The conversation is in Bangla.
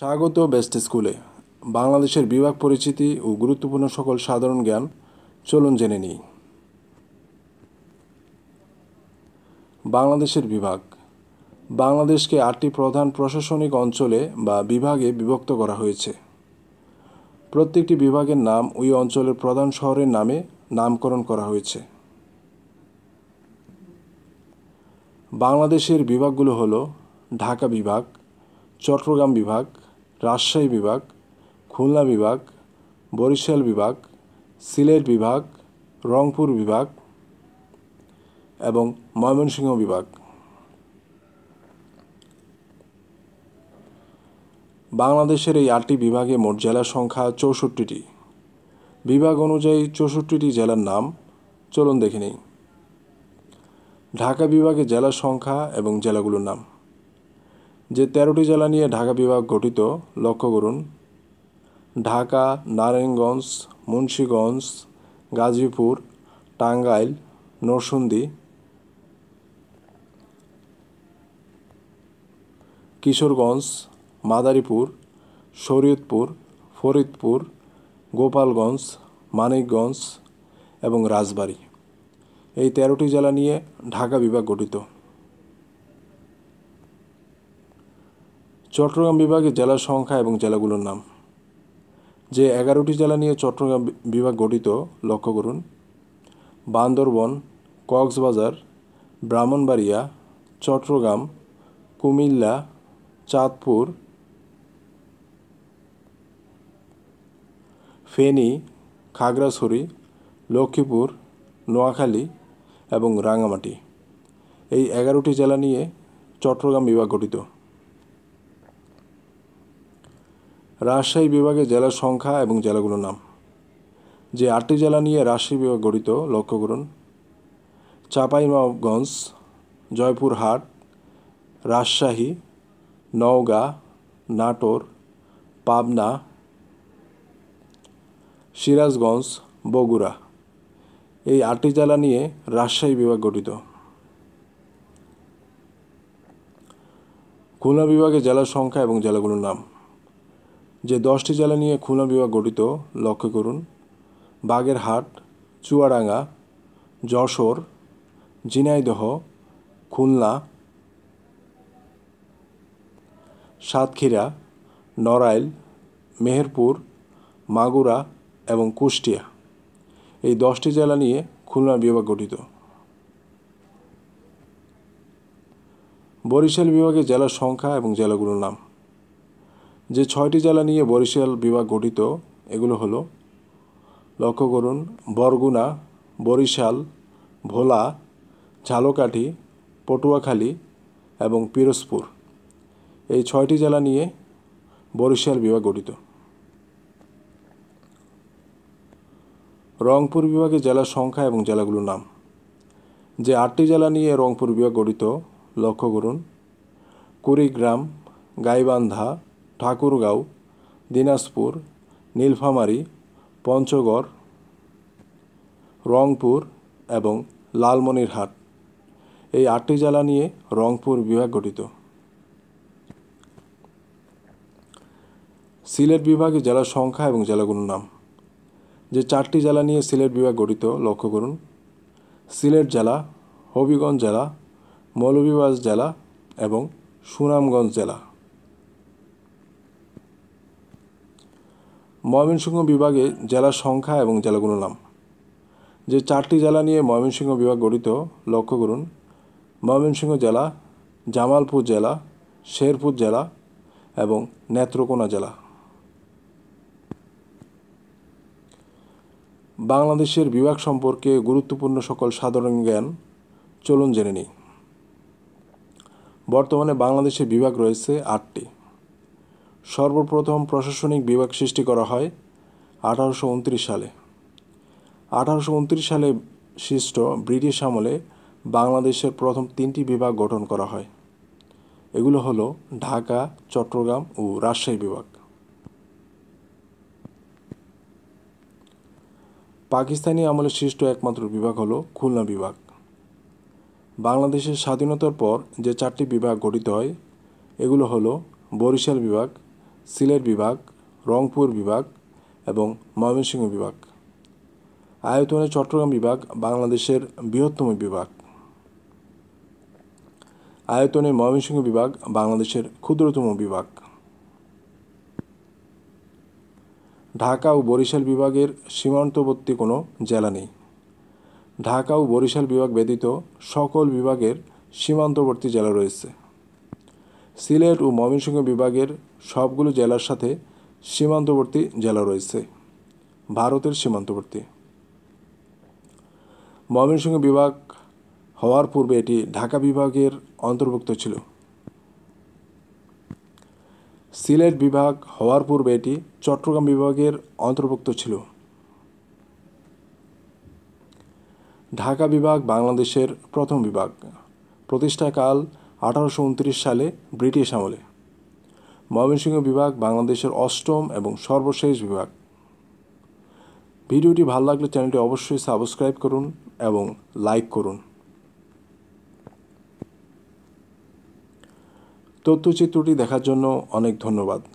স্বাগত বেস্ট স্কুলে বাংলাদেশের বিভাগ পরিচিতি ও গুরুত্বপূর্ণ সকল সাধারণ জ্ঞান চলুন জেনে নিই বাংলাদেশের বিভাগ বাংলাদেশকে আটটি প্রধান প্রশাসনিক অঞ্চলে বা বিভাগে বিভক্ত করা হয়েছে প্রত্যেকটি বিভাগের নাম ওই অঞ্চলের প্রধান শহরের নামে নামকরণ করা হয়েছে বাংলাদেশের বিভাগগুলো হলো ঢাকা বিভাগ চট্টগ্রাম বিভাগ রাজশাহী বিভাগ খুলনা বিভাগ বরিশাল বিভাগ সিলেট বিভাগ রংপুর বিভাগ এবং ময়মনসিংহ বিভাগ বাংলাদেশের এই আটটি বিভাগে মোট জেলা সংখ্যা চৌষট্টিটি বিভাগ অনুযায়ী চৌষট্টিটি জেলার নাম চলুন দেখে নিই ঢাকা বিভাগে জেলা সংখ্যা এবং জেলাগুলোর নাম যে তেরোটি জেলা নিয়ে ঢাকা বিভাগ গঠিত লক্ষ্য করুন ঢাকা নারায়ণগঞ্জ মুন্সীগঞ্জ গাজীপুর টাঙ্গাইল নরসুন্দি কিশোরগঞ্জ মাদারীপুর শরীয়তপুর ফরিদপুর গোপালগঞ্জ মানিকগঞ্জ এবং রাজবাড়ি এই তেরোটি জেলা নিয়ে ঢাকা বিভাগ গঠিত চট্টগ্রাম বিভাগে জেলার সংখ্যা এবং জেলাগুলোর নাম যে এগারোটি জেলা নিয়ে চট্টগ্রাম বিভাগ গঠিত লক্ষ্য করুন বান্দরবন কক্সবাজার ব্রাহ্মণবাড়িয়া চট্টগ্রাম কুমিল্লা চাঁদপুর ফেনী খাগড়াছড়ি লক্ষ্মীপুর নোয়াখালী এবং রাঙামাটি এই এগারোটি জেলা নিয়ে চট্টগ্রাম বিভাগ গঠিত রাজশাহী বিভাগে জেলার সংখ্যা এবং জেলাগুলোর নাম যে আটটি জেলা নিয়ে রাজশাহী বিভাগ গঠিত লক্ষ্য করুন চাঁপাইনবাবগঞ্জ জয়পুরহাট রাজশাহী নওগাঁ নাটোর পাবনা সিরাজগঞ্জ বগুড়া এই আটটি জেলা নিয়ে রাজশাহী বিভাগ গঠিত খুলনা বিভাগে জেলার সংখ্যা এবং জেলাগুলোর নাম যে দশটি জেলা নিয়ে খুলনা বিভাগ গঠিত লক্ষ্য করুন বাগেরহাট চুয়াডাঙ্গা যশোর ঝিনাইদহ খুলনা সাতক্ষীরা নড়াইল মেহেরপুর মাগুরা এবং কুষ্টিয়া এই দশটি জেলা নিয়ে খুলনা বিভাগ গঠিত বরিশাল বিভাগে জেলার সংখ্যা এবং জেলাগুলোর নাম যে ছয়টি জেলা নিয়ে বরিশাল বিভাগ গঠিত এগুলো হলো লক্ষ্য করুন বরগুনা বরিশাল ভোলা ঝালকাঠি পটুয়াখালী এবং পিরোজপুর এই ছয়টি জেলা নিয়ে বরিশাল বিভাগ গঠিত রংপুর বিভাগে জেলার সংখ্যা এবং জেলাগুলোর নাম যে আটটি জেলা নিয়ে রংপুর বিভাগ গঠিত লক্ষ্য করুন কুড়িগ্রাম গাইবান্ধা ঠাকুরগাঁও দিনাজপুর নীলফামারী পঞ্চগড় রংপুর এবং লালমনিরহাট এই আটটি জেলা নিয়ে রংপুর বিভাগ গঠিত সিলেট বিভাগে জেলার সংখ্যা এবং জেলাগুলোর নাম যে চারটি জেলা নিয়ে সিলেট বিভাগ গঠিত লক্ষ্য করুন সিলেট জেলা হবিগঞ্জ জেলা মৌলভীবাজ জেলা এবং সুনামগঞ্জ জেলা ময়মনসিংহ বিভাগে জেলার সংখ্যা এবং জেলাগুলোর নাম যে চারটি জেলা নিয়ে ময়মনসিংহ বিভাগ গঠিত লক্ষ্য করুন ময়মনসিংহ জেলা জামালপুর জেলা শেরপুর জেলা এবং নেত্রকোনা জেলা বাংলাদেশের বিভাগ সম্পর্কে গুরুত্বপূর্ণ সকল সাধারণ জ্ঞান চলুন জেনে নিই বর্তমানে বাংলাদেশের বিভাগ রয়েছে আটটি সর্বপ্রথম প্রশাসনিক বিভাগ সৃষ্টি করা হয় আঠারোশো সালে আঠারোশো সালে সৃষ্ট ব্রিটিশ আমলে বাংলাদেশের প্রথম তিনটি বিভাগ গঠন করা হয় এগুলো হলো ঢাকা চট্টগ্রাম ও রাজশাহী বিভাগ পাকিস্তানি আমলে সৃষ্ট একমাত্র বিভাগ হলো খুলনা বিভাগ বাংলাদেশের স্বাধীনতার পর যে চারটি বিভাগ গঠিত হয় এগুলো হলো বরিশাল বিভাগ সিলেট বিভাগ রংপুর বিভাগ এবং ময়মনসিংহ বিভাগ আয়তনে চট্টগ্রাম বিভাগ বাংলাদেশের বৃহত্তম বিভাগ আয়তনে ময়মনসিংহ বিভাগ বাংলাদেশের ক্ষুদ্রতম বিভাগ ঢাকা ও বরিশাল বিভাগের সীমান্তবর্তী কোনো জেলা নেই ঢাকা ও বরিশাল বিভাগ ব্যতীত সকল বিভাগের সীমান্তবর্তী জেলা রয়েছে সিলেট ও ময়মনসিংহ বিভাগের সবগুলো জেলার সাথে সীমান্তবর্তী জেলা রয়েছে ভারতের সীমান্তবর্তী ময়মনসিংহ বিভাগ হওয়ার পূর্বে এটি ঢাকা বিভাগের অন্তর্ভুক্ত ছিল সিলেট বিভাগ হওয়ার পূর্বে এটি চট্টগ্রাম বিভাগের অন্তর্ভুক্ত ছিল ঢাকা বিভাগ বাংলাদেশের প্রথম বিভাগ প্রতিষ্ঠাকাল আঠারোশো সালে ব্রিটিশ আমলে ময়মনসিংহ বিভাগ বাংলাদেশের অষ্টম এবং সর্বশেষ বিভাগ ভিডিওটি ভালো লাগলে চ্যানেলটি অবশ্যই সাবস্ক্রাইব করুন এবং লাইক করুন তথ্যচিত্রটি দেখার জন্য অনেক ধন্যবাদ